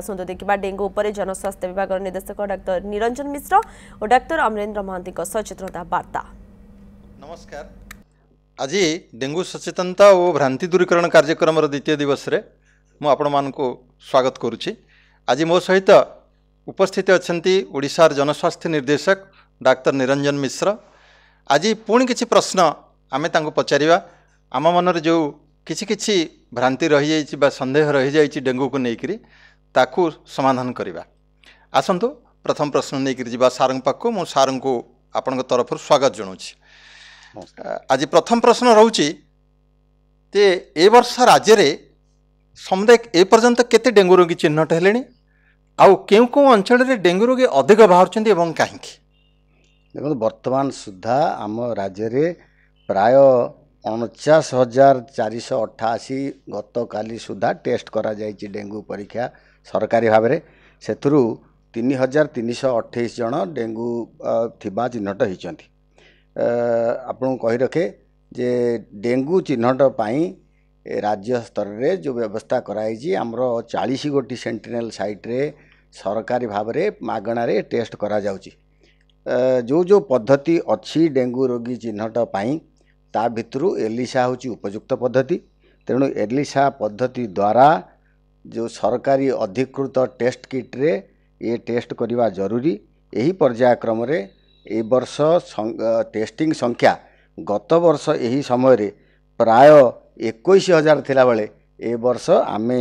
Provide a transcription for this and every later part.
ଆସନ୍ତୁ ଦେଖିବା ଡେଙ୍ଗୁ ଉପରେ ଜନସ୍ୱାସ୍ଥ୍ୟ ବିଭାଗର ନିର୍ଦ୍ଦେଶକ ଡାକ୍ତର ନିରଞ୍ଜନ ମିଶ୍ର ଓ ଡାକ୍ତର ଅମରେନ୍ଦ୍ର ମହାନ୍ତିଙ୍କ ସଚେତନତା ବାର୍ତ୍ତା ନମସ୍କାର ଆଜି ଡେଙ୍ଗୁ ସଚେତନତା ଓ ଭ୍ରାନ୍ତି ଦୂରୀକରଣ କାର୍ଯ୍ୟକ୍ରମର ଦ୍ୱିତୀୟ ଦିବସରେ ମୁଁ ଆପଣମାନଙ୍କୁ ସ୍ୱାଗତ କରୁଛି ଆଜି ମୋ ସହିତ ଉପସ୍ଥିତ ଅଛନ୍ତି ଓଡ଼ିଶାର ଜନସ୍ୱାସ୍ଥ୍ୟ ନିର୍ଦ୍ଦେଶକ ଡାକ୍ତର ନିରଞ୍ଜନ ମିଶ୍ର ଆଜି ପୁଣି କିଛି ପ୍ରଶ୍ନ ଆମେ ତାଙ୍କୁ ପଚାରିବା ଆମ ମନରେ ଯେଉଁ କିଛି କିଛି ଭ୍ରାନ୍ତି ରହିଯାଇଛି ବା ସନ୍ଦେହ ରହିଯାଇଛି ଡେଙ୍ଗୁକୁ ନେଇକରି ତାକୁ ସମାଧାନ କରିବା ଆସନ୍ତୁ ପ୍ରଥମ ପ୍ରଶ୍ନ ନେଇକିରି ଯିବା ସାର୍ଙ୍କ ପାଖକୁ ମୁଁ ସାର୍ଙ୍କୁ ଆପଣଙ୍କ ତରଫରୁ ସ୍ୱାଗତ ଜଣାଉଛି ଆଜି ପ୍ରଥମ ପ୍ରଶ୍ନ ରହୁଛି ଯେ ଏ ବର୍ଷ ରାଜ୍ୟରେ ସମୁଦାୟ ଏପର୍ଯ୍ୟନ୍ତ କେତେ ଡେଙ୍ଗୁ ରୋଗୀ ଚିହ୍ନଟ ହେଲେଣି ଆଉ କେଉଁ କେଉଁ ଅଞ୍ଚଳରେ ଡେଙ୍ଗୁ ରୋଗୀ ଅଧିକ ବାହାରୁଛନ୍ତି ଏବଂ କାହିଁକି ଦେଖନ୍ତୁ ବର୍ତ୍ତମାନ ସୁଦ୍ଧା ଆମ ରାଜ୍ୟରେ ପ୍ରାୟ ଅଣଚାଶ ହଜାର ଚାରିଶହ ଅଠାଅଶୀ ଗତକାଲି ସୁଦ୍ଧା ଟେଷ୍ଟ କରାଯାଇଛି ଡେଙ୍ଗୁ ପରୀକ୍ଷା ସରକାରୀ ଭାବରେ ସେଥିରୁ ତିନି ହଜାର ତିନିଶହ ଅଠେଇଶ ଜଣ ଡେଙ୍ଗୁ ଥିବା ଚିହ୍ନଟ ହୋଇଛନ୍ତି ଆପଣଙ୍କୁ କହି ରଖେ ଯେ ଡେଙ୍ଗୁ ଚିହ୍ନଟ ପାଇଁ ରାଜ୍ୟ ସ୍ତରରେ ଯେଉଁ ବ୍ୟବସ୍ଥା କରାଯାଇଛି ଆମର ଚାଳିଶ ଗୋଟି ସେଣ୍ଟିନେଲ୍ ସାଇଟ୍ରେ ସରକାରୀ ଭାବରେ ମାଗଣାରେ ଟେଷ୍ଟ କରାଯାଉଛି ଯେଉଁ ଯେଉଁ ପଦ୍ଧତି ଅଛି ଡେଙ୍ଗୁ ରୋଗୀ ଚିହ୍ନଟ ପାଇଁ ତା ଭିତରୁ ଏଲିସା ହେଉଛି ଉପଯୁକ୍ତ ପଦ୍ଧତି ତେଣୁ ଏଲିସା ପଦ୍ଧତି ଦ୍ୱାରା ଯେଉଁ ସରକାରୀ ଅଧିକୃତ ଟେଷ୍ଟ କିଟ୍ରେ ଏ ଟେଷ୍ଟ କରିବା ଜରୁରୀ ଏହି ପର୍ଯ୍ୟାୟ କ୍ରମରେ ଏ ବର୍ଷ ଟେଷ୍ଟିଂ ସଂଖ୍ୟା ଗତ ବର୍ଷ ଏହି ସମୟରେ ପ୍ରାୟ ଏକୋଇଶ ହଜାର ଥିଲାବେଳେ ଏ ବର୍ଷ ଆମେ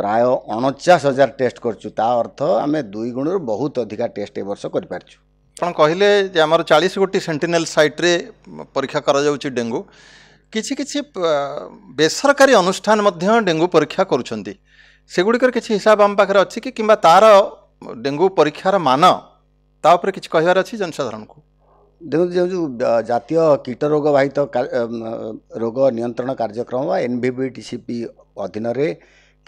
ପ୍ରାୟ ଅଣଚାଶ ହଜାର ଟେଷ୍ଟ କରୁଛୁ ତା ଅର୍ଥ ଆମେ ଦୁଇ ଗୁଣରୁ ବହୁତ ଅଧିକା ଟେଷ୍ଟ ଏ ବର୍ଷ କରିପାରିଛୁ ଆପଣ କହିଲେ ଯେ ଆମର ଚାଳିଶ ଗୋଟି ସେଣ୍ଟିନେଲ ସାଇଟ୍ରେ ପରୀକ୍ଷା କରାଯାଉଛି ଡେଙ୍ଗୁ କିଛି କିଛି ବେସରକାରୀ ଅନୁଷ୍ଠାନ ମଧ୍ୟ ଡେଙ୍ଗୁ ପରୀକ୍ଷା କରୁଛନ୍ତି ସେଗୁଡ଼ିକର କିଛି ହିସାବ ଆମ ପାଖରେ ଅଛି କି କିମ୍ବା ତା'ର ଡେଙ୍ଗୁ ପରୀକ୍ଷାର ମାନ ତା ଉପରେ କିଛି କହିବାର ଅଛି ଜନସାଧାରଣଙ୍କୁ ଦେଖନ୍ତୁ ଯେଉଁ ଯେଉଁ ଜାତୀୟ କୀଟ ରୋଗ ବାହିତ ରୋଗ ନିୟନ୍ତ୍ରଣ କାର୍ଯ୍ୟକ୍ରମ ବା N V B T C P ଅଧୀନରେ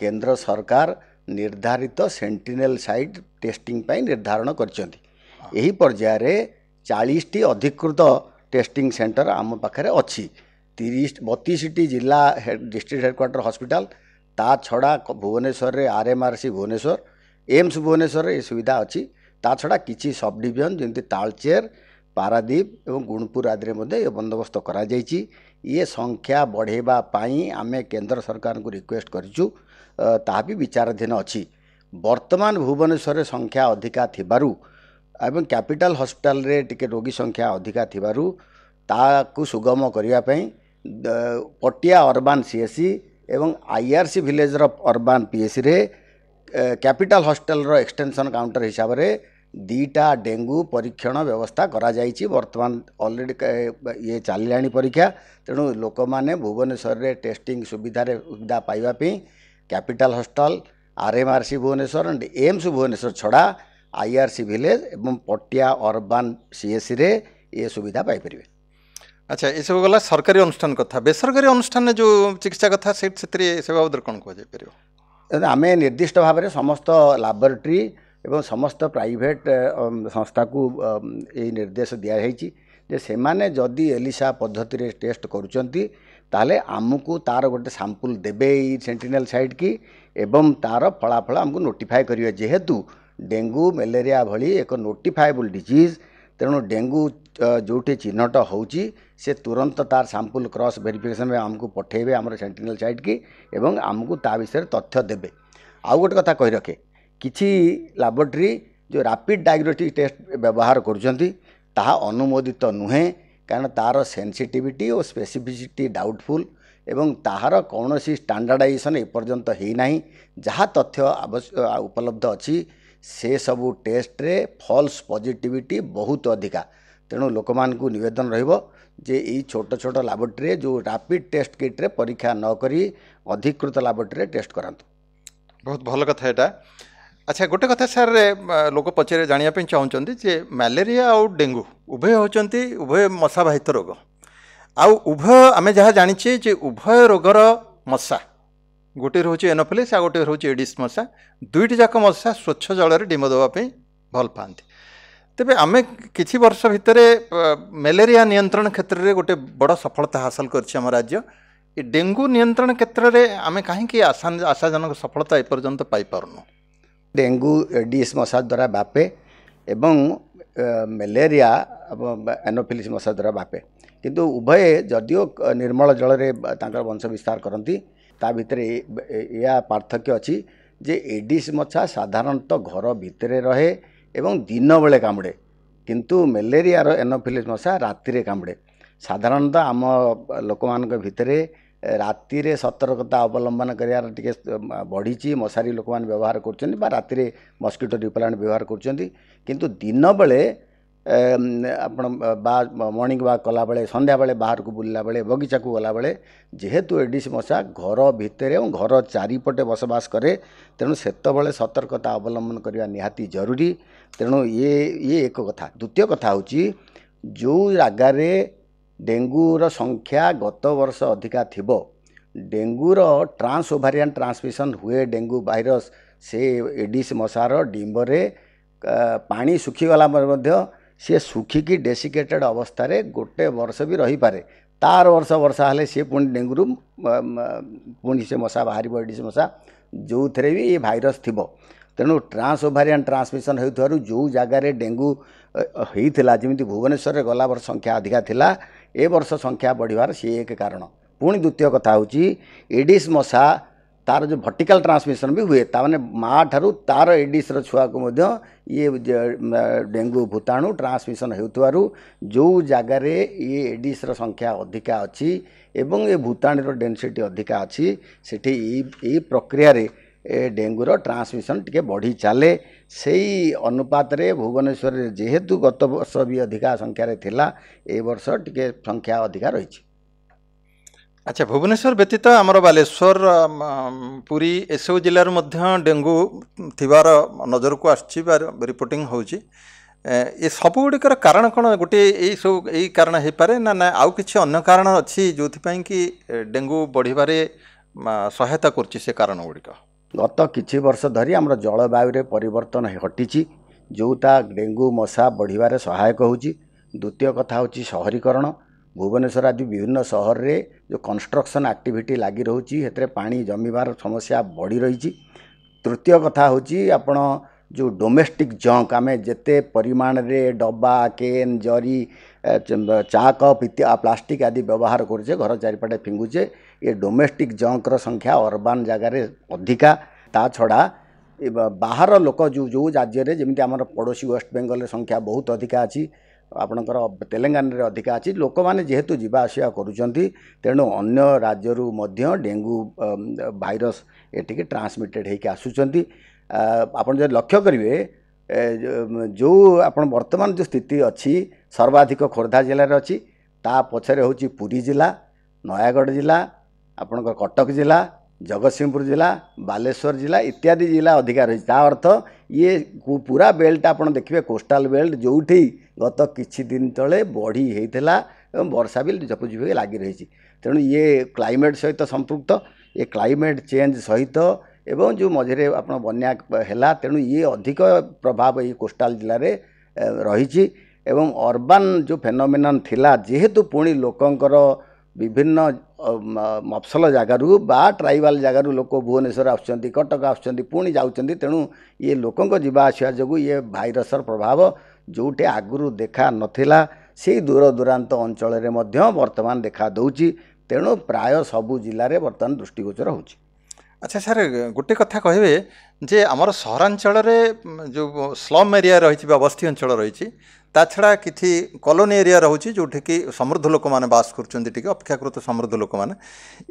କେନ୍ଦ୍ର ସରକାର ନିର୍ଦ୍ଧାରିତ ସେଣ୍ଟିନେଲ୍ ସାଇଟ୍ ଟେଷ୍ଟିଂ ପାଇଁ ନିର୍ଦ୍ଧାରଣ କରିଛନ୍ତି ଏହି ପର୍ଯ୍ୟାୟରେ ଚାଳିଶଟି ଅଧିକୃତ ଟେଷ୍ଟିଂ ସେଣ୍ଟର ଆମ ପାଖରେ ଅଛି ତିରିଶ ବତିଶଟି ଜିଲ୍ଲା ଡିଷ୍ଟ୍ରିକ୍ଟ ହେଡ଼କ୍ୱାର୍ଟର ହସ୍ପିଟାଲ ତା ଛଡ଼ା ଭୁବନେଶ୍ୱରରେ R M R C Bhubaneswar AIIMS ଭୁବନେଶ୍ୱରରେ ଏ ସୁବିଧା ଅଛି ତା ଛଡ଼ା କିଛି ସବ୍ ଡିଭିଜନ୍ ଯେମିତି ତାଳଚେର ପାରାଦ୍ୱୀପ ଏବଂ ଗୁଣପୁର ଆଦିରେ ମଧ୍ୟ ଏ ବନ୍ଦୋବସ୍ତ କରାଯାଇଛି ଇଏ ସଂଖ୍ୟା ବଢ଼େଇବା ପାଇଁ ଆମେ କେନ୍ଦ୍ର ସରକାରଙ୍କୁ ରିକ୍ୱେଷ୍ଟ କରିଛୁ ତାହା ବି ବିଚାରାଧୀନ ଅଛି ବର୍ତ୍ତମାନ ଭୁବନେଶ୍ୱରରେ ସଂଖ୍ୟା ଅଧିକା ଥିବାରୁ ଏବଂ କ୍ୟାପିଟାଲ୍ ହସ୍ପିଟାଲରେ ଟିକେ ରୋଗୀ ସଂଖ୍ୟା ଅଧିକା ଥିବାରୁ ତାକୁ ସୁଗମ କରିବା ପାଇଁ ପଟିଆ ଅର୍ବାନ୍ ସିଏସି ଏବଂ ଆଇଆର୍ସି ଭିଲେଜ୍ର ଅର୍ବାନ୍ ପିଏସିରେ କ୍ୟାପିଟାଲ୍ ହଷ୍ଟେଲର ଏକ୍ସଟେନସନ୍ କାଉଣ୍ଟର ହିସାବରେ ଦୁଇଟା ଡେଙ୍ଗୁ ପରୀକ୍ଷଣ ବ୍ୟବସ୍ଥା କରାଯାଇଛି ବର୍ତ୍ତମାନ ଅଲରେଡ଼ି ଇଏ ଚାଲିଲାଣି ପରୀକ୍ଷା ତେଣୁ ଲୋକମାନେ ଭୁବନେଶ୍ୱରରେ ଟେଷ୍ଟିଂ ସୁବିଧାରେ ସୁବିଧା ପାଇବା ପାଇଁ capital hostel C Bhubaneswar and AIIMS Bhubaneswar ଛଡ଼ା ଆଇଆର୍ସି ଭିଲେଜ୍ ଏବଂ ପଟିଆ ଅର୍ବାନ୍ ସିଏସିରେ ଏ ସୁବିଧା ପାଇପାରିବେ আচ্ছা এসব গলা সরকারি অনুষ্ঠান কথা বেসরকারি অনুষ্ঠানে যে চিকিৎসা কথা সেটি সে বাবদ কোণ কুযাই পার আমি নির্দিষ্ট ভাবে সমস্ত ল্যাবরেটরি এবং সমস্ত প্রাইভেট সংস্থাকু এই নির্দেশ দিয়া হয়েছি যে সেমানে যদি এলিসা পদ্ধতিরে টেস্ট করুচন্তি তাহলে আমুকু তার গোটে স্যাম্পল দেবে এই সেন্টিনাল সাইট কি এবং তার ফলাফল আমাকে নোটিফাই করিবে যেহেতু ডেঙ্গু ম্যালেরিয়া ভলি এক নোটিফায়েবল ডিজিজ ତେଣୁ ଡେଙ୍ଗୁ ଯେଉଁଠି ଚିହ୍ନଟ ହେଉଛି ସେ ତୁରନ୍ତ ତା'ର ସାମ୍ପୁଲ କ୍ରସ୍ ଭେରିଫିକେସନ୍ ପାଇଁ ଆମକୁ ପଠାଇବେ ଆମର ସେଣ୍ଟିନାଲ୍ ସାଇଟ୍କି ଏବଂ ଆମକୁ ତା ବିଷୟରେ ତଥ୍ୟ ଦେବେ ଆଉ ଗୋଟେ କଥା କହି ରଖେ କିଛି ଲାବୋରେଟୋରୀ ଯେଉଁ ରାପିଡ଼୍ ଡାଇଗ୍ନୋଷ୍ଟିକ୍ ଟେଷ୍ଟ ବ୍ୟବହାର କରୁଛନ୍ତି ତାହା ଅନୁମୋଦିତ ନୁହେଁ କାରଣ ତା'ର ସେନ୍ସିଟିଭିଟି ଓ ସ୍ପେସିଫିସିଟି ଡାଉଟଫୁଲ୍ ଏବଂ ତାହାର କୌଣସି ଷ୍ଟାଣ୍ଡାର୍ଡ଼ାଇଜେସନ୍ ଏପର୍ଯ୍ୟନ୍ତ ହୋଇନାହିଁ ଯାହା ତଥ୍ୟ ଉପଲବ୍ଧ ଅଛି ସେ ସବୁ ଟେଷ୍ଟରେ ଫଲ୍ସ ପଜିଟିଭିଟି ବହୁତ ଅଧିକା ତେଣୁ ଲୋକମାନଙ୍କୁ ନିବେଦନ ରହିବ ଯେ ଏଇ ଛୋଟ ଛୋଟ ଲାବୋରେଟୋରୀରେ ଯେଉଁ ରାପିଡ଼ ଟେଷ୍ଟ କିଟ୍ରେ ପରୀକ୍ଷା ନ କରି ଅଧିକୃତ ଲାବୋରେଟୋରୀରେ ଟେଷ୍ଟ କରାନ୍ତୁ ବହୁତ ଭଲ କଥା ଏଇଟା ଆଚ୍ଛା ଗୋଟେ କଥା ସାର୍ ଲୋକ ପଚାରି ଜାଣିବା ପାଇଁ ଚାହୁଁଛନ୍ତି ଯେ ମ୍ୟାଲେରିଆ ଆଉ ଡେଙ୍ଗୁ ଉଭୟ ହେଉଛନ୍ତି ଉଭୟ ମଶାବାହିତ ରୋଗ ଆଉ ଉଭୟ ଆମେ ଯାହା ଜାଣିଛେ ଯେ ଉଭୟ ରୋଗର ମଶା ଗୋଟିଏ ରହୁଛି ଏନୋଫିଲିସ୍ ଆଉ ଗୋଟିଏ ରହୁଛି ଏଡିସ୍ ମଶା ଦୁଇଟି ଯାକ ମଶା ସ୍ୱଚ୍ଛ ଜଳରେ ଡିମ ଦେବା ପାଇଁ ଭଲ ପାଆନ୍ତି ତେବେ ଆମେ କିଛି ବର୍ଷ ଭିତରେ ମ୍ୟାଲେରିଆ ନିୟନ୍ତ୍ରଣ କ୍ଷେତ୍ରରେ ଗୋଟିଏ ବଡ଼ ସଫଳତା ହାସଲ କରିଛି ଆମ ରାଜ୍ୟ ଏ ଡେଙ୍ଗୁ ନିୟନ୍ତ୍ରଣ କ୍ଷେତ୍ରରେ ଆମେ କାହିଁକି ଆଶା ଆଶାଜନକ ସଫଳତା ଏପର୍ଯ୍ୟନ୍ତ ପାଇପାରୁନୁ ଡେଙ୍ଗୁ ଏଡିସ୍ ମଶା ଦ୍ୱାରା ବାପେ ଏବଂ ମ୍ୟାଲେରିଆ ଏନୋଫିଲିସ୍ ମଶା ଦ୍ୱାରା ବାପେ କିନ୍ତୁ ଉଭୟେ ଯଦିଓ ନିର୍ମଳ ଜଳରେ ତାଙ୍କର ବଂଶ ବିସ୍ତାର କରନ୍ତି ତା ଭିତରେ ଏହା ପାର୍ଥକ୍ୟ ଅଛି ଯେ ଏଡିସ୍ ମଛା ସାଧାରଣତଃ ଘର ଭିତରେ ରହେ ଏବଂ ଦିନବେଳେ କାମୁଡ଼େ କିନ୍ତୁ ମ୍ୟାଲେରିଆର ଏନୋଫିଲିସ୍ ମଶା ରାତିରେ କାମୁଡ଼େ ସାଧାରଣତଃ ଆମ ଲୋକମାନଙ୍କ ଭିତରେ ରାତିରେ ସତର୍କତା ଅବଲମ୍ବନ କରିବାର ଟିକେ ବଢ଼ିଛି ମଶାରୀ ଲୋକମାନେ ବ୍ୟବହାର କରୁଛନ୍ତି ବା ରାତିରେ ମସ୍କିଟୋ ରିପେଲାଣ୍ଟ ବ୍ୟବହାର କରୁଛନ୍ତି କିନ୍ତୁ ଦିନବେଳେ ଆପଣ ବା ମର୍ଣ୍ଣିଂ ୱାକ୍ କଲାବେଳେ ସନ୍ଧ୍ୟାବେଳେ ବାହାରକୁ ବୁଲିଲା ବେଳେ ବଗିଚାକୁ ଗଲାବେଳେ ଯେହେତୁ ଏଡ଼ିସ୍ ମଶା ଘର ଭିତରେ ଏବଂ ଘର ଚାରିପଟେ ବସବାସ କରେ ତେଣୁ ସେତେବେଳେ ସତର୍କତା ଅବଲମ୍ବନ କରିବା ନିହାତି ଜରୁରୀ ତେଣୁ ଇଏ ଇଏ ଏକ କଥା ଦ୍ୱିତୀୟ କଥା ହେଉଛି ଯେଉଁ ଜାଗାରେ ଡେଙ୍ଗୁର ସଂଖ୍ୟା ଗତ ବର୍ଷ ଅଧିକା ଥିବ ଡେଙ୍ଗୁର ଟ୍ରାନ୍ସ ଓଭାରିଆନ୍ ଟ୍ରାନ୍ସମିସନ୍ ହୁଏ ଡେଙ୍ଗୁ ଭାଇରସ୍ ସେ ଏଡ଼ିସ୍ ମଶାର ଡିମ୍ବରେ ପାଣି ଶୁଖିଗଲା ପରେ ମଧ୍ୟ ସିଏ ଶୁଖିକି ଡେସିକେଟେଡ଼୍ ଅବସ୍ଥାରେ ଗୋଟେ ବର୍ଷ ବି ରହିପାରେ ତାର ବର୍ଷ ବର୍ଷା ହେଲେ ସିଏ ପୁଣି ଡେଙ୍ଗୁରୁ ପୁଣି ସେ ମଶା ବାହାରିବ ଏଡ଼ିସ ମଶା ଯେଉଁଥିରେ ବି ଏ ଭାଇରସ୍ ଥିବ ତେଣୁ ଟ୍ରାନ୍ସ ଓଭାରିଆନ୍ ଟ୍ରାନ୍ସମିସନ୍ ହେଉଥିବାରୁ ଯେଉଁ ଜାଗାରେ ଡେଙ୍ଗୁ ହେଇଥିଲା ଯେମିତି ଭୁବନେଶ୍ୱରରେ ଗଲା ବର୍ଷ ସଂଖ୍ୟା ଅଧିକା ଥିଲା ଏ ବର୍ଷ ସଂଖ୍ୟା ବଢ଼ିବାର ସିଏ ଏକ କାରଣ ପୁଣି ଦ୍ୱିତୀୟ କଥା ହେଉଛି ଏଡ଼ିସ୍ ମଶା ତା'ର ଯେଉଁ ଭର୍ଟିକାଲ୍ ଟ୍ରାନ୍ସମିସନ୍ ବି ହୁଏ ତାମାନେ ମା' ଠାରୁ ତା'ର ଏଡ଼ିସ୍ର ଛୁଆକୁ ମଧ୍ୟ ଇଏ ଡେଙ୍ଗୁ ଭୂତାଣୁ ଟ୍ରାନ୍ସମିସନ୍ ହେଉଥିବାରୁ ଯେଉଁ ଜାଗାରେ ଇଏ ଏଡ଼ିସ୍ର ସଂଖ୍ୟା ଅଧିକା ଅଛି ଏବଂ ଏ ଭୂତାଣୁର ଡେନ୍ସିଟି ଅଧିକା ଅଛି ସେଠି ଏଇ ଏଇ ପ୍ରକ୍ରିୟାରେ ଏ ଡେଙ୍ଗୁର ଟ୍ରାନ୍ସମିସନ୍ ଟିକିଏ ବଢ଼ି ଚାଲେ ସେଇ ଅନୁପାତରେ ଭୁବନେଶ୍ୱରରେ ଯେହେତୁ ଗତ ବର୍ଷ ବି ଅଧିକା ସଂଖ୍ୟାରେ ଥିଲା ଏ ବର୍ଷ ଟିକିଏ ସଂଖ୍ୟା ଅଧିକା ରହିଛି ଆଚ୍ଛା ଭୁବନେଶ୍ୱର ବ୍ୟତୀତ ଆମର ବାଲେଶ୍ୱର ପୁରୀ ଏସବୁ ଜିଲ୍ଲାରୁ ମଧ୍ୟ ଡେଙ୍ଗୁ ଥିବାର ନଜରକୁ ଆସୁଛି ବା ରିପୋର୍ଟିଂ ହେଉଛି ଏ ଗୁଡ଼ିକର କାରଣ କ'ଣ ଗୋଟିଏ ଏଇସବୁ ଏଇ କାରଣ ହେଇପାରେ ନା ନା ଆଉ କିଛି ଅନ୍ୟ କାରଣ ଅଛି ଯେଉଁଥିପାଇଁ କି ଡେଙ୍ଗୁ ବଢ଼ିବାରେ ସହାୟତା କରୁଛି ସେ କାରଣ ଗୁଡ଼ିକ ଗତ କିଛି ବର୍ଷ ଧରି ଆମର ଜଳବାୟୁରେ ପରିବର୍ତ୍ତନ ଘଟିଛି ଯେଉଁଟା ଡେଙ୍ଗୁ ମଶା ବଢ଼ିବାରେ ସହାୟକ ହେଉଛି ଦ୍ୱିତୀୟ କଥା ହେଉଛି ସହରୀକରଣ ଭୁବନେଶ୍ୱର ଆଦି ବିଭିନ୍ନ ସହରରେ ଯେଉଁ କନଷ୍ଟ୍ରକ୍ସନ୍ ଆକ୍ଟିଭିଟି ଲାଗି ରହୁଛି ସେଥିରେ ପାଣି ଜମିବାର ସମସ୍ୟା ବଢ଼ି ରହିଛି ତୃତୀୟ କଥା ହେଉଛି ଆପଣ ଯେଉଁ ଡୋମେଷ୍ଟିକ୍ ଜଙ୍କ୍ ଆମେ ଯେତେ ପରିମାଣରେ ଡବା କେନ୍ ଜରି ଚା କପ୍ ଇତ୍ୟା ପ୍ଲାଷ୍ଟିକ୍ ଆଦି ବ୍ୟବହାର କରୁଛେ ଘର ଚାରିପଟେ ଫିଙ୍ଗୁଛେ ଏ ଡୋମେଷ୍ଟିକ୍ ଜଙ୍କ୍ର ସଂଖ୍ୟା ଅର୍ବାନ୍ ଜାଗାରେ ଅଧିକା ତା ଛଡ଼ା ବାହାର ଲୋକ ଯେଉଁ ଯେଉଁ ରାଜ୍ୟରେ ଯେମିତି ଆମର ପଡ଼ୋଶୀ ୱେଷ୍ଟ ବେଙ୍ଗଲରେ ସଂଖ୍ୟା ବହୁତ ଅଧିକା ଅଛି ଆପଣଙ୍କର ତେଲେଙ୍ଗାନାରେ ଅଧିକା ଅଛି ଲୋକମାନେ ଯେହେତୁ ଯିବା ଆସିବା କରୁଛନ୍ତି ତେଣୁ ଅନ୍ୟ ରାଜ୍ୟରୁ ମଧ୍ୟ ଡେଙ୍ଗୁ ଭାଇରସ୍ ଏଠିକି ଟ୍ରାନ୍ସମିଟେଡ଼୍ ହେଇକି ଆସୁଛନ୍ତି ଆପଣ ଯଦି ଲକ୍ଷ୍ୟ କରିବେ ଯେଉଁ ଆପଣ ବର୍ତ୍ତମାନ ଯେଉଁ ସ୍ଥିତି ଅଛି ସର୍ବାଧିକ ଖୋର୍ଦ୍ଧା ଜିଲ୍ଲାରେ ଅଛି ତା ପଛରେ ହେଉଛି ପୁରୀ ଜିଲ୍ଲା ନୟାଗଡ଼ ଜିଲ୍ଲା ଆପଣଙ୍କ କଟକ ଜିଲ୍ଲା ଜଗତସିଂହପୁର ଜିଲ୍ଲା ବାଲେଶ୍ୱର ଜିଲ୍ଲା ଇତ୍ୟାଦି ଜିଲ୍ଲା ଅଧିକା ରହିଛି ତା ଅର୍ଥ ଇଏ ପୁରା ବେଲ୍ଟ ଆପଣ ଦେଖିବେ କୋଷ୍ଟାଲ ବେଲ୍ଟ ଯେଉଁଠି ଗତ କିଛି ଦିନ ତଳେ ବଢ଼ି ହେଇଥିଲା ଏବଂ ବର୍ଷା ବି ଝପଝପ ହୋଇ ଲାଗି ରହିଛି ତେଣୁ ଇଏ କ୍ଲାଇମେଟ୍ ସହିତ ସମ୍ପୃକ୍ତ ଏ କ୍ଲାଇମେଟ୍ ଚେଞ୍ଜ ସହିତ ଏବଂ ଯେଉଁ ମଝିରେ ଆପଣ ବନ୍ୟା ହେଲା ତେଣୁ ଇଏ ଅଧିକ ପ୍ରଭାବ ଏଇ କୋଷ୍ଟାଲ ଜିଲ୍ଲାରେ ରହିଛି ଏବଂ ଅର୍ବାନ୍ ଯେଉଁ ଫେନୋମିନାନ୍ ଥିଲା ଯେହେତୁ ପୁଣି ଲୋକଙ୍କର ବିଭିନ୍ନ ମଫସଲ ଜାଗାରୁ ବା ଟ୍ରାଇବାଲ ଜାଗାରୁ ଲୋକ ଭୁବନେଶ୍ୱର ଆସୁଛନ୍ତି କଟକ ଆସୁଛନ୍ତି ପୁଣି ଯାଉଛନ୍ତି ତେଣୁ ଇଏ ଲୋକଙ୍କ ଯିବା ଆସିବା ଯୋଗୁଁ ଇଏ ଭାଇରସର ପ୍ରଭାବ ଯେଉଁଠି ଆଗରୁ ଦେଖା ନଥିଲା ସେଇ ଦୂରଦୂରାନ୍ତ ଅଞ୍ଚଳରେ ମଧ୍ୟ ବର୍ତ୍ତମାନ ଦେଖା ଦେଉଛି ତେଣୁ ପ୍ରାୟ ସବୁ ଜିଲ୍ଲାରେ ବର୍ତ୍ତମାନ ଦୃଷ୍ଟିଗୋଚର ହେଉଛି আচ্ছা ସାର୍ ଗୋଟେ କଥା କହିବେ ଯେ ଆମର ସହରାଞ୍ଚଳରେ ଯେଉଁ ସ୍ଲମ୍ ଏରିଆ ରହିଛି ବା ବସ୍ତି ଅଞ୍ଚଳ ରହିଛି ତା ଛଡ଼ା କିଛି କଲୋନି ଏରିଆ ରହୁଛି ଯେଉଁଠିକି ସମୃଦ୍ଧ ଲୋକମାନେ ବାସ କରୁଛନ୍ତି ଟିକେ ଅପେକ୍ଷାକୃତ ସମୃଦ୍ଧ ଲୋକମାନେ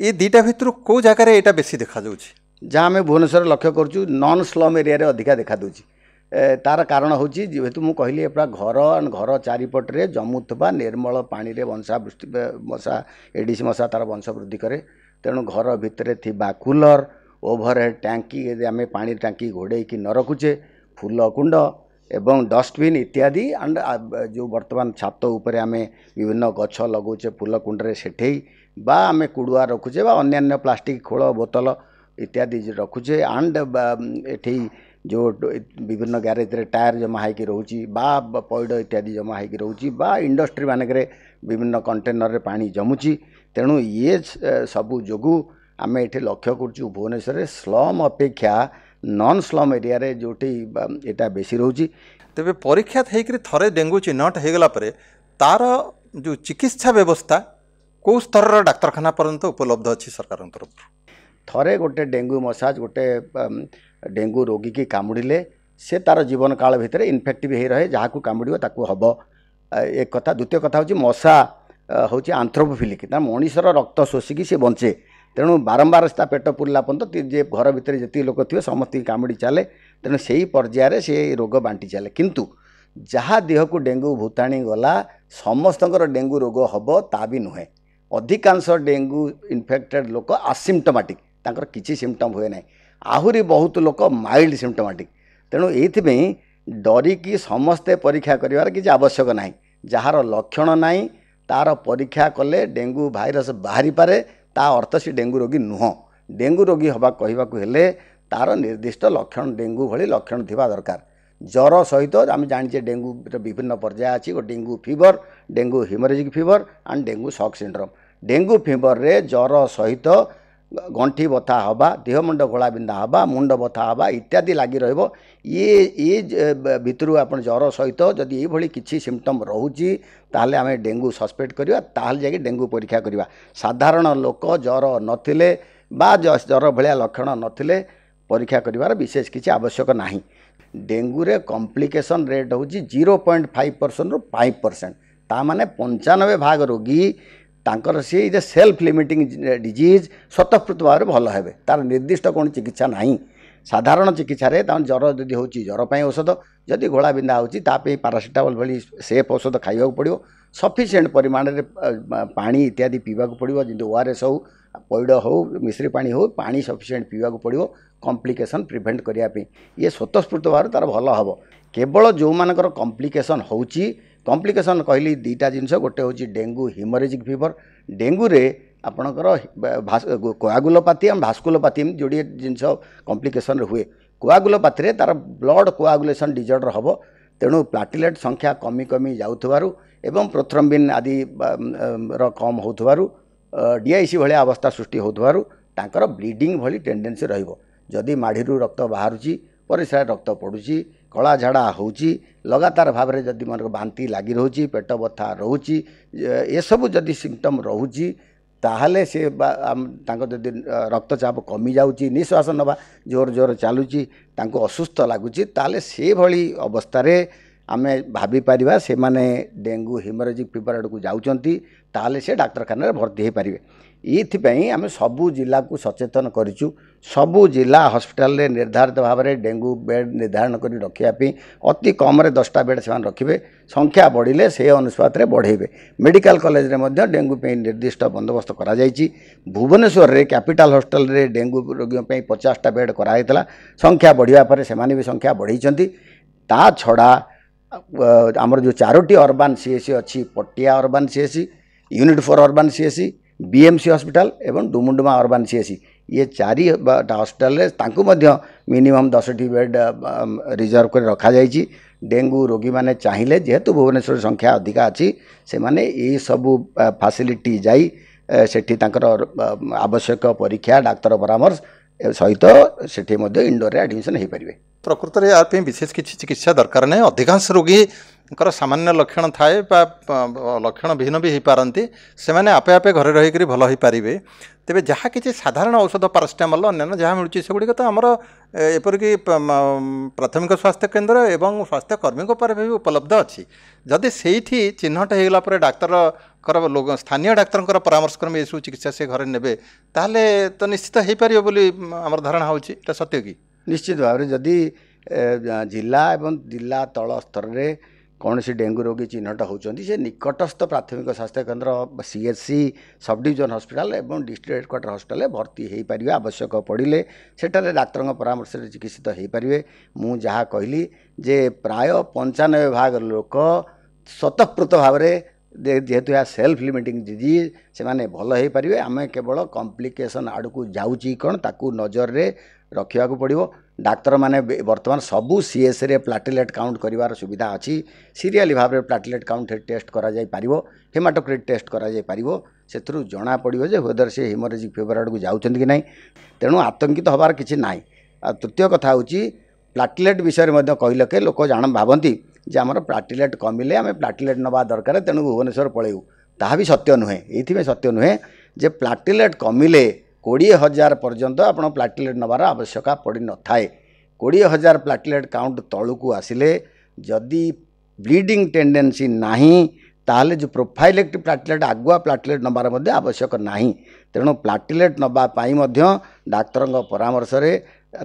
ଏ ଦୁଇଟା ଭିତରୁ କେଉଁ ଜାଗାରେ ଏଇଟା ବେଶୀ ଦେଖାଯାଉଛି ଯାହା ଆମେ ଭୁବନେଶ୍ୱର ଲକ୍ଷ୍ୟ କରୁଛୁ ନନ୍ ସ୍ଲମ୍ ଏରିଆରେ ଅଧିକା ଦେଖାଦେଉଛି ତାର କାରଣ ହେଉଛି ଯେହେତୁ ମୁଁ କହିଲି ପୁରା ଘର ଘର ଚାରିପଟରେ ଜମୁଥିବା ନିର୍ମଳ ପାଣିରେ ବଂଶା ମଶା ଏଡ଼ିସି ମଶା ତା'ର ବଂଶ ବୃଦ୍ଧି କରେ ତେଣୁ ଘର ଭିତରେ ଥିବା କୁଲର୍ ଓଭରହେଡ଼ ଟ୍ୟାଙ୍କି ଯଦି ଆମେ ପାଣି ଟାଙ୍କି ଘୋଡ଼େଇକି ନ ରଖୁଛେ ଫୁଲକୁଣ୍ଡ ଏବଂ ଡଷ୍ଟବିନ୍ ଇତ୍ୟାଦି ଆଣ୍ଡ ଯେଉଁ ବର୍ତ୍ତମାନ ଛାତ ଉପରେ ଆମେ ବିଭିନ୍ନ ଗଛ ଲଗାଉଛେ ଫୁଲକୁଣ୍ଡରେ ସେଠେଇ ବା ଆମେ କୁଡ଼ୁଆ ରଖୁଛେ ବା ଅନ୍ୟାନ୍ୟ ପ୍ଲାଷ୍ଟିକ୍ ଖୋଳ ବୋତଲ ଇତ୍ୟାଦି ରଖୁଛେ ଆଣ୍ଡ ଏଠି ଯେଉଁ ବିଭିନ୍ନ ଗ୍ୟାରେଜ୍ରେ ଟାୟାର ଜମା ହେଇକି ରହୁଛି ବା ପଇଡ଼ ଇତ୍ୟାଦି ଜମା ହେଇକି ରହୁଛି ବା ଇଣ୍ଡଷ୍ଟ୍ରି ମାନଙ୍କରେ ବିଭିନ୍ନ କଣ୍ଟେନରରେ ପାଣି ଜମୁଛି ତେଣୁ ଇଏ ସବୁ ଯୋଗୁଁ ଆମେ ଏଠି ଲକ୍ଷ୍ୟ କରୁଛୁ ଭୁବନେଶ୍ୱରରେ ସ୍ଲମ୍ ଅପେକ୍ଷା ନନ୍ ସ୍ଲମ୍ ଏରିଆରେ ଯେଉଁଠି ଏଇଟା ବେଶୀ ରହୁଛି ତେବେ ପରୀକ୍ଷା ହେଇକରି ଥରେ ଡେଙ୍ଗୁ ଚିହ୍ନଟ ହେଇଗଲା ପରେ ତା'ର ଯେଉଁ ଚିକିତ୍ସା ବ୍ୟବସ୍ଥା କେଉଁ ସ୍ତରର ଡାକ୍ତରଖାନା ପର୍ଯ୍ୟନ୍ତ ଉପଲବ୍ଧ ଅଛି ସରକାରଙ୍କ ତରଫରୁ ଥରେ ଗୋଟେ ଡେଙ୍ଗୁ ମସାଜ ଗୋଟେ ଡେଙ୍ଗୁ ରୋଗୀକି କାମୁଡ଼ିଲେ ସେ ତା'ର ଜୀବନକାଳ ଭିତରେ ଇନଫେକ୍ଟିଭ୍ ହେଇ ରହେ ଯାହାକୁ କାମୁଡ଼ିବ ତାକୁ ହେବ ଏକ କଥା ଦ୍ୱିତୀୟ କଥା ହେଉଛି ମଶା ହେଉଛି ଆନ୍ଥ୍ରୋପୋଫିଲିକ୍ ତା ମଣିଷର ରକ୍ତ ଶୋଷିକି ସେ ବଞ୍ଚେ ତେଣୁ ବାରମ୍ବାର ତା ପେଟ ପୁରିଲା ପର୍ଯ୍ୟନ୍ତ ଯେ ଘର ଭିତରେ ଯେତିକି ଲୋକ ଥିବେ ସମସ୍ତଙ୍କୁ କାମୁଡ଼ି ଚାଲେ ତେଣୁ ସେହି ପର୍ଯ୍ୟାୟରେ ସେ ରୋଗ ବାଣ୍ଟି ଚାଲେ କିନ୍ତୁ ଯାହା ଦେହକୁ ଡେଙ୍ଗୁ ଭୂତାଣି ଗଲା ସମସ୍ତଙ୍କର ଡେଙ୍ଗୁ ରୋଗ ହେବ ତା ବି ନୁହେଁ ଅଧିକାଂଶ ଡେଙ୍ଗୁ ଇନଫେକ୍ଟେଡ୍ ଲୋକ ଆସିମ୍ଟୋମାଟିକ୍ ତାଙ୍କର କିଛି ସିମ୍ଟମ୍ ହୁଏ ନାହିଁ ଆହୁରି ବହୁତ ଲୋକ ମାଇଲ୍ଡ ସିମ୍ଟୋମାଟିକ୍ ତେଣୁ ଏଇଥିପାଇଁ ଡରିକି ସମସ୍ତେ ପରୀକ୍ଷା କରିବାର କିଛି ଆବଶ୍ୟକ ନାହିଁ ଯାହାର ଲକ୍ଷଣ ନାହିଁ ତା'ର ପରୀକ୍ଷା କଲେ ଡେଙ୍ଗୁ ଭାଇରସ୍ ବାହାରିପାରେ ता अर्थ시 डेंगु रोगी नहु डेंगु रोगी हबा कहिबाकु हेले तार निर्दिष्ट लक्षण डेंगु भलि लक्षण थिबा दरकार ज्वरो सहित आम जान्छे डेंगु त विभिन्न परजाय छ dengue fever dengue haemorrhagic fever and dengue shock syndrome dengue fever रे ज्वरो सहित ଗଣ୍ଠି ବଥା ହେବା ଦେହ ମୁଣ୍ଡ ଘୋଳାବିନ୍ଧା ହେବା ମୁଣ୍ଡ ବଥା ହେବା ଇତ୍ୟାଦି ଲାଗି ରହିବ ଇଏ ଇଏ ଭିତରୁ ଆପଣ ଜ୍ୱର ସହିତ ଯଦି ଏଇଭଳି କିଛି ସିମ୍ପଟମ୍ ରହୁଛି ତାହେଲେ ଆମେ ଡେଙ୍ଗୁ ସସ୍ପେକ୍ଟ କରିବା ତାହେଲେ ଯାଇକି ଡେଙ୍ଗୁ ପରୀକ୍ଷା କରିବା ସାଧାରଣ ଲୋକ ଜ୍ୱର ନଥିଲେ ବା ଜ୍ୱର ଭଳିଆ ଲକ୍ଷଣ ନଥିଲେ ପରୀକ୍ଷା କରିବାର ବିଶେଷ କିଛି ଆବଶ୍ୟକ ନାହିଁ ଡେଙ୍ଗୁରେ କମ୍ପ୍ଲିକେସନ୍ ରେଟ୍ ହେଉଛି ଜିରୋ ପଏଣ୍ଟ ଫାଇଭ୍ ପରସେଣ୍ଟରୁ ଫାଇଭ୍ ପରସେଣ୍ଟ ତା'ମାନେ ପଞ୍ଚାନବେ ଭାଗ ରୋଗୀ ତାଙ୍କର ସିଏ is a self limiting disease ସ୍ୱତଃସ୍ଫୁତ ଭାବରେ ଭଲ ହେବେ ତା'ର ନିର୍ଦ୍ଦିଷ୍ଟ କ'ଣ ଚିକିତ୍ସା ନାହିଁ ସାଧାରଣ ଚିକିତ୍ସାରେ ତାଙ୍କ ଜ୍ୱର ଯଦି ହେଉଛି ଜ୍ୱର ପାଇଁ ଔଷଧ ଯଦି ଘୋଳା ବିନ୍ଧା ହେଉଛି ତା ପାଇଁ ପାରାସିଟାମଲ୍ ଭଳି ସେଫ୍ ଔଷଧ ଖାଇବାକୁ ପଡ଼ିବ ସଫିସିଏଣ୍ଟ ପରିମାଣରେ ପାଣି ଇତ୍ୟାଦି ପିଇବାକୁ ପଡ଼ିବ ଯେମିତି ଓ ଆର୍ ଏସ୍ ହେଉ ପଇଡ଼ ହେଉ ମିଶ୍ରି ପାଣି ହେଉ ପାଣି ସଫିସିଏଣ୍ଟ ପିଇବାକୁ ପଡ଼ିବ କମ୍ପ୍ଲିକେସନ୍ ପ୍ରିଭେଣ୍ଟ କରିବା ପାଇଁ ଇଏ ସ୍ୱତଃସ୍ଫୁତ ଭାବରେ ତା'ର ଭଲ ହେବ କେବଳ ଯେଉଁମାନଙ୍କର କମ୍ପ୍ଲିକେସନ୍ ହେଉଛି କମ୍ପ୍ଲିକେସନ୍ କହିଲି ଦୁଇଟା ଜିନିଷ ଗୋଟେ ହେଉଛି ଡେଙ୍ଗୁ ହିମୋରେଜିକ୍ ଫିଭର୍ ଡେଙ୍ଗୁରେ ଆପଣଙ୍କର କୋଆଗୁଲୋପାଥି ଆମ ଭାସ୍କୁଲୋପାଥି ଏମିତି ଯୋଡ଼ିଏ ଜିନିଷ କମ୍ପ୍ଲିକେସନ୍ରେ ହୁଏ କୋଆଗୁଲୋପାଥିରେ ତା'ର ବ୍ଲଡ଼ କୋଆଗୁଲେସନ୍ ଡିଜର୍ଡ଼ର ହେବ ତେଣୁ ପ୍ଲାଟିଲେଟ୍ ସଂଖ୍ୟା କମି କମି ଯାଉଥିବାରୁ ଏବଂ ପ୍ରୋଥ୍ରମ୍ବିନ୍ ଆଦିର କମ୍ ହେଉଥିବାରୁ ଡିଆଇସି ଭଳିଆ ଅବସ୍ଥା ସୃଷ୍ଟି ହେଉଥିବାରୁ ତାଙ୍କର ବ୍ଲିଡ଼ିଂ ଭଳି ଟେଣ୍ଡେନ୍ସି ରହିବ ଯଦି ମାଢ଼ିରୁ ରକ୍ତ ବାହାରୁଛି ପରିସ୍ରାରେ ରକ୍ତ ପଡ଼ୁଛି କଳା ଝାଡ଼ା ହେଉଛି ଲଗାତାର ଭାବରେ ଯଦି ମୋର ବାନ୍ତି ଲାଗି ରହୁଛି ପେଟ ବଥା ରହୁଛି ଏସବୁ ଯଦି ସିମ୍ପଟମ୍ ରହୁଛି ତାହେଲେ ସେ ତାଙ୍କ ଯଦି ରକ୍ତଚାପ କମିଯାଉଛି ନିଶ୍ୱାସ ନେବା ଜୋର ଜୋର ଚାଲୁଛି ତାଙ୍କୁ ଅସୁସ୍ଥ ଲାଗୁଛି ତାହେଲେ ସେଭଳି ଅବସ୍ଥାରେ ଆମେ ଭାବିପାରିବା ସେମାନେ ଡେଙ୍ଗୁ ହିମୋରେଜିକ୍ ଫିଭର ଆଡ଼କୁ ଯାଉଛନ୍ତି ତାହେଲେ ସେ ଡାକ୍ତରଖାନାରେ ଭର୍ତ୍ତି ହୋଇପାରିବେ यतिपैँ आम सबु जा सचेतन गरिचु सबै जिल्ला हस्पिटा निर्धारित भावर डेंगू बेड निर्धारण गरि रक अति कम्रे दसटा बेड रोके संख्या बढीले से अनुत बढैबे मेडिकल कलेजले निर्दिष्ट बन्दोबस्तै भुवनेसर क्यापिटाल हस्टेलाल डेङ्गु रोगीप्रै पचासटा बेड संख्या गराह छ संख्या बढियापर ता बढै ता जो चारोटी अर्रबान सिएससी अच्छा Patia urban CHC unit four urban CHC BMC hospital एवं डुमुंडुमा अरबान सीएससी e। ये चार हस्पिटाल मिनिमम दस टी बेड रिजर्व कर रखा जा डेंगू रोगी माने चाहिए जेहेतु भुवनेश्वर संख्या अधिका अच्छी से मैंने यू फैसिलिटी जाई से आवश्यक परीक्षा डाक्तर परामर्श सहित से इंडोर में आडमिशन हो पारे प्रकृत आर पर विशेष किसी चिकित्सा दरकार नहीं अधिकांश रोगी ଙ୍କର ସାମାନ୍ୟ ଲକ୍ଷଣ ଥାଏ ବା ଲକ୍ଷଣ ବିହୀନ ବି ହୋଇପାରନ୍ତି ସେମାନେ ଆପେ ଆପେ ଘରେ ରହିକରି ଭଲ ହୋଇପାରିବେ ତେବେ ଯାହା କିଛି ସାଧାରଣ ଔଷଧ ପାରାସିଟାମଲ୍ ଅନ୍ୟାନ୍ୟ ଯାହା ମିଳୁଛି ସେଗୁଡ଼ିକ ତ ଆମର ଏପରିକି ପ୍ରାଥମିକ ସ୍ୱାସ୍ଥ୍ୟ କେନ୍ଦ୍ର ଏବଂ ସ୍ୱାସ୍ଥ୍ୟ କର୍ମୀଙ୍କ ଉପରେ ବି ଉପଲବ୍ଧ ଅଛି ଯଦି ସେଇଠି ଚିହ୍ନଟ ହୋଇଗଲା ପରେ ଡାକ୍ତରଙ୍କର ସ୍ଥାନୀୟ ଡାକ୍ତରଙ୍କର ପରାମର୍ଶ କ୍ରମେ ଏସବୁ ଚିକିତ୍ସା ସେ ଘରେ ନେବେ ତାହେଲେ ତ ନିଶ୍ଚିତ ହୋଇପାରିବ ବୋଲି ଆମର ଧାରଣା ହେଉଛି ଏଇଟା ସତ୍ୟ କି ନିଶ୍ଚିତ ଭାବରେ ଯଦି ଜିଲ୍ଲା ଏବଂ ଜିଲ୍ଲା ତଳ ସ୍ତରରେ କୌଣସି ଡେଙ୍ଗୁ ରୋଗୀ ଚିହ୍ନଟ ହେଉଛନ୍ତି ସେ ନିକଟସ୍ଥ ପ୍ରାଥମିକ ସ୍ୱାସ୍ଥ୍ୟକେନ୍ଦ୍ର ସିଏସ୍ସି ସବ୍ ଡିଭିଜନ୍ ହସ୍ପିଟାଲ ଏବଂ ଡିଷ୍ଟ୍ରିକ୍ଟ ହେଡ଼କ୍ୱାର୍ଟର ହସ୍ପିଟାଲରେ ଭର୍ତ୍ତି ହୋଇପାରିବେ ଆବଶ୍ୟକ ପଡ଼ିଲେ ସେଠାରେ ଡାକ୍ତରଙ୍କ ପରାମର୍ଶରେ ଚିକିତ୍ସିତ ହୋଇପାରିବେ ମୁଁ ଯାହା କହିଲି ଯେ ପ୍ରାୟ ପଞ୍ଚାନବେ ଭାଗ ଲୋକ ସ୍ୱତଃପୃତ ଭାବରେ ଯେହେତୁ ଏହା ସେଲ୍ଫ ଲିମିଟିଂ ଡିଜିଜ୍ ସେମାନେ ଭଲ ହୋଇପାରିବେ ଆମେ କେବଳ କମ୍ପ୍ଲିକେସନ୍ ଆଡ଼କୁ ଯାଉଛି କ'ଣ ତାକୁ ନଜରରେ ରଖିବାକୁ ପଡ଼ିବ ଡାକ୍ତରମାନେ ବର୍ତ୍ତମାନ ସବୁ ସିଏସ୍ରେ ପ୍ଲାଟିଲେଟ୍ କାଉଣ୍ଟ କରିବାର ସୁବିଧା ଅଛି ସିରିଆଲି ଭାବରେ ପ୍ଲାଟିଲେଟ୍ କାଉଣ୍ଟ ଟେଷ୍ଟ କରାଯାଇପାରିବ ହେମାଟୋକ୍ରିଟ୍ ଟେଷ୍ଟ କରାଯାଇପାରିବ ସେଥିରୁ ଜଣାପଡ଼ିବ ଯେ ୱେଦର ସେ ହିମୋରେଜିକ୍ ଫିଭର ଆଡ଼କୁ ଯାଉଛନ୍ତି କି ନାହିଁ ତେଣୁ ଆତଙ୍କିତ ହେବାର କିଛି ନାହିଁ ଆଉ ତୃତୀୟ କଥା ହେଉଛି ପ୍ଲାଟିଲେଟ୍ ବିଷୟରେ ମଧ୍ୟ କହିଲେ କି ଲୋକ ଜାଣ ଭାବନ୍ତି ଯେ ଆମର ପ୍ଲାଟିଲେଟ୍ କମିଲେ ଆମେ ପ୍ଲାଟିଲେଟ୍ ନେବା ଦରକାର ତେଣୁ ଭୁବନେଶ୍ୱର ପଳେଇବୁ ତାହା ବି ସତ୍ୟ ନୁହେଁ ଏଇଥିପାଇଁ ସତ୍ୟ ନୁହେଁ ଯେ ପ୍ଲାଟିଲେଟ୍ କମିଲେ କୋଡ଼ିଏ ହଜାର ପର୍ଯ୍ୟନ୍ତ ଆପଣ ପ୍ଲାଟିଲେଟ୍ ନେବାର ଆବଶ୍ୟକତା ପଡ଼ିନଥାଏ କୋଡ଼ିଏ ହଜାର ପ୍ଲାଟିଲେଟ୍ କାଉଣ୍ଟ ତଳକୁ ଆସିଲେ ଯଦି ବ୍ଲିଡ଼ିଂ ଟେଣ୍ଡେନ୍ସି ନାହିଁ ତାହେଲେ ଯେଉଁ ପ୍ରୋଫାଇଲେକ୍ଟ ପ୍ଲାଟିଲେଟ୍ ଆଗୁଆ ପ୍ଲାଟିଲେଟ୍ ନେବାର ମଧ୍ୟ ଆବଶ୍ୟକ ନାହିଁ ତେଣୁ ପ୍ଲାଟିଲେଟ୍ ନେବା ପାଇଁ ମଧ୍ୟ ଡାକ୍ତରଙ୍କ ପରାମର୍ଶରେ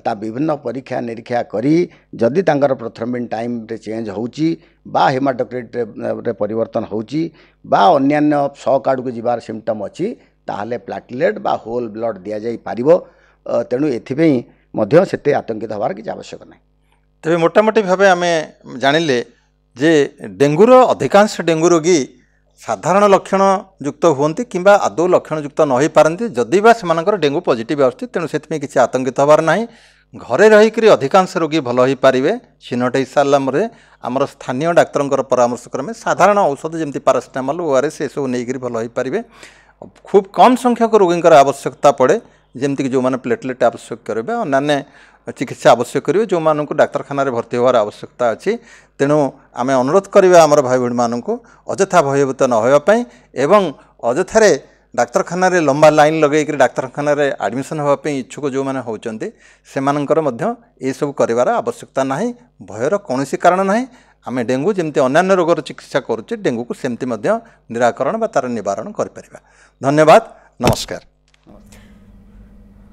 ତା ବିଭିନ୍ନ ପରୀକ୍ଷା ନିରୀକ୍ଷା କରି ଯଦି ତାଙ୍କର ପ୍ରଥମିନ୍ ଟାଇମ୍ରେ ଚେଞ୍ଜ ହେଉଛି ବା ହେମାଟୋକ୍ରିଟ୍ରେ ପରିବର୍ତ୍ତନ ହେଉଛି ବା ଅନ୍ୟାନ୍ୟ ସକ୍ ଆଡ଼କୁ ଯିବାର ସିମ୍ଟମ୍ ଅଛି ତାହେଲେ ପ୍ଲାଟଲେଟ୍ ବା ହୋଲ୍ ବ୍ଲଡ଼୍ ଦିଆଯାଇପାରିବ ତେଣୁ ଏଥିପାଇଁ ମଧ୍ୟ ସେତେ ଆତଙ୍କିତ ହେବାର କିଛି ଆବଶ୍ୟକ ନାହିଁ ତେବେ ମୋଟାମୋଟି ଭାବେ ଆମେ ଜାଣିଲେ ଯେ ଡେଙ୍ଗୁର ଅଧିକାଂଶ ଡେଙ୍ଗୁ ରୋଗୀ ସାଧାରଣ ଲକ୍ଷଣ ଯୁକ୍ତ ହୁଅନ୍ତି କିମ୍ବା ଆଦୌ ଲକ୍ଷଣ ଯୁକ୍ତ ନ ହୋଇପାରନ୍ତି ଯଦି ବା ସେମାନଙ୍କର ଡେଙ୍ଗୁ ପଜିଟିଭ୍ ଆସୁଛି ତେଣୁ ସେଥିପାଇଁ କିଛି ଆତଙ୍କିତ ହେବାର ନାହିଁ ଘରେ ରହିକରି ଅଧିକାଂଶ ରୋଗୀ ଭଲ ହୋଇପାରିବେ ଚିହ୍ନଟ ହୋଇସାରିଲା ପରେ ଆମର ସ୍ଥାନୀୟ ଡାକ୍ତରଙ୍କର ପରାମର୍ଶ କ୍ରମେ ସାଧାରଣ ଔଷଧ ଯେମିତି ପାରାସିଟାମଲ୍ ଓ ଆର୍ ଏସ୍ ଏସବୁ ନେଇକରି ଭଲ ହୋଇପାରିବେ খুব কম সংখ্যক রোগীঙ্কর আবশ্যকতা পড়ে ଯେମିତିକି ଯେଉଁମାନେ ପ୍ଲେଟଲେଟ୍ ଆବଶ୍ୟକ କରିବେ ଅନ୍ୟାନ୍ୟ ଚିକିତ୍ସା ଆବଶ୍ୟକ କରିବେ ଯେଉଁମାନଙ୍କୁ ଡାକ୍ତରଖାନାରେ ଭର୍ତ୍ତି ହେବାର ଆବଶ୍ୟକତା ଅଛି ତେଣୁ ଆମେ ଅନୁରୋଧ କରିବା ଆମର ଭାଇ ଭଉଣୀମାନଙ୍କୁ ଅଯଥା ଭୟଭୀତ ନ ହେବା ପାଇଁ ଏବଂ ଅଯଥାରେ ଡାକ୍ତରଖାନାରେ ଲମ୍ବା ଲାଇନ୍ ଲଗାଇକରି ଡାକ୍ତରଖାନାରେ ଆଡ଼ମିସନ୍ ହେବା ପାଇଁ ଇଚ୍ଛୁକ ଯେଉଁମାନେ ହେଉଛନ୍ତି ସେମାନଙ୍କର ମଧ୍ୟ ଏସବୁ କରିବାର ଆବଶ୍ୟକତା ନାହିଁ ଭୟର କୌଣସି କାରଣ ନାହିଁ ଆମେ ଡେଙ୍ଗୁ ଯେମିତି ଅନ୍ୟାନ୍ୟ ରୋଗର ଚିକିତ୍ସା କରୁଛେ ଡେଙ୍ଗୁକୁ ସେମିତି ମଧ୍ୟ ନିରାକରଣ ବା ତା'ର ନିବାରଣ କରିପାରିବା ଧନ୍ୟବାଦ ନମସ୍କାର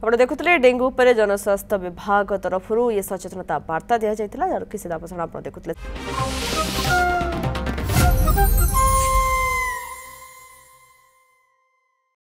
ଆପଣ ଦେଖୁଥିଲେ ଡେଙ୍ଗୁ ଉପରେ ଜନସ୍ୱାସ୍ଥ୍ୟ ବିଭାଗ ତରଫରୁ ଏ ସଚେତନତା ବାର୍ତ୍ତା ଦିଆଯାଇଥିଲା ଯାହାର କି ସିଧାପ୍ରସାରଣ ଆପଣ ଦେଖୁଥିଲେ